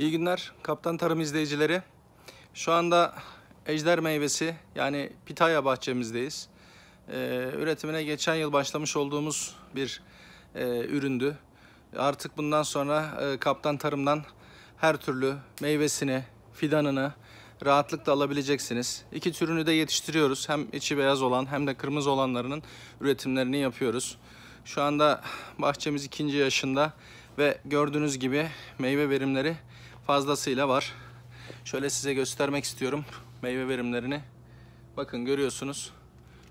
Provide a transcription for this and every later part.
İyi günler Kaptan Tarım izleyicileri. Şu anda ejder meyvesi yani pitaya bahçemizdeyiz. Ee, üretimine geçen yıl başlamış olduğumuz bir e, üründü. Artık bundan sonra e, Kaptan Tarım'dan her türlü meyvesini, fidanını rahatlıkla alabileceksiniz. İki türünü de yetiştiriyoruz. Hem içi beyaz olan hem de kırmızı olanlarının üretimlerini yapıyoruz. Şu anda bahçemiz ikinci yaşında ve gördüğünüz gibi meyve verimleri fazlasıyla var. Şöyle size göstermek istiyorum meyve verimlerini. Bakın görüyorsunuz.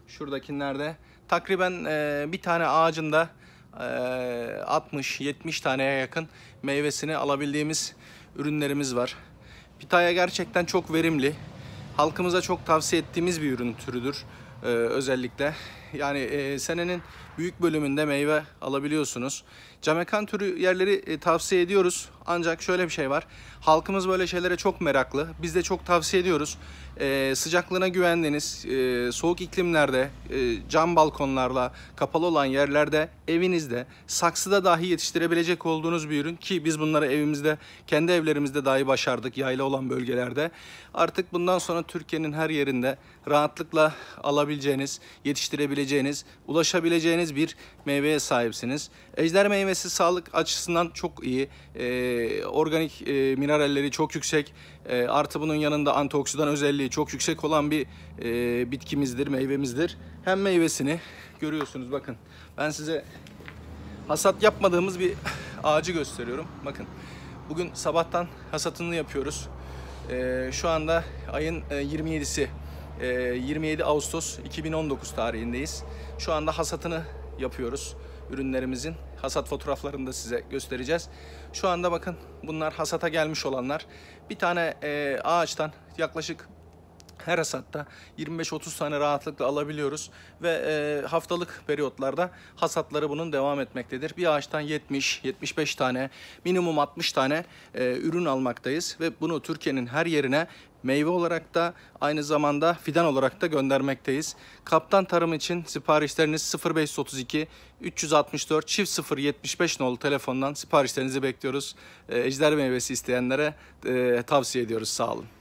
Şuradakilerde takriben e, bir tane ağacında e, 60-70 taneye yakın meyvesini alabildiğimiz ürünlerimiz var. Pitaya gerçekten çok verimli. Halkımıza çok tavsiye ettiğimiz bir ürün türüdür ee, özellikle. Yani e, senenin büyük bölümünde meyve alabiliyorsunuz. Camekan türü yerleri e, tavsiye ediyoruz. Ancak şöyle bir şey var. Halkımız böyle şeylere çok meraklı. Biz de çok tavsiye ediyoruz. E, sıcaklığına güvendiğiniz e, soğuk iklimlerde, e, cam balkonlarla, kapalı olan yerlerde, evinizde, saksıda dahi yetiştirebilecek olduğunuz bir ürün ki biz bunları evimizde, kendi evlerimizde dahi başardık yayla olan bölgelerde. Artık bundan sonra Türkiye'nin her yerinde rahatlıkla alabilirsiniz bulabileceğiniz, yetiştirebileceğiniz, ulaşabileceğiniz bir meyveye sahipsiniz. Ejder meyvesi sağlık açısından çok iyi. Ee, organik e, mineralleri çok yüksek. E, artı bunun yanında antioksidan özelliği çok yüksek olan bir e, bitkimizdir, meyvemizdir. Hem meyvesini görüyorsunuz bakın. Ben size hasat yapmadığımız bir ağacı gösteriyorum. Bakın bugün sabahtan hasatını yapıyoruz. Ee, şu anda ayın 27'si e, 27 ee, Ağustos 2019 tarihindeyiz. Şu anda hasatını yapıyoruz ürünlerimizin. Hasat fotoğraflarını da size göstereceğiz. Şu anda bakın bunlar hasata gelmiş olanlar. Bir tane e, ağaçtan yaklaşık her hasatta 25-30 tane rahatlıkla alabiliyoruz ve e, haftalık periyotlarda hasatları bunun devam etmektedir. Bir ağaçtan 70-75 tane minimum 60 tane e, ürün almaktayız ve bunu Türkiye'nin her yerine meyve olarak da aynı zamanda fidan olarak da göndermekteyiz. Kaptan Tarım için siparişleriniz 0532 364 çift 075 nolu telefondan siparişlerinizi bekliyoruz. E, ejder meyvesi isteyenlere e, tavsiye ediyoruz. Sağ olun.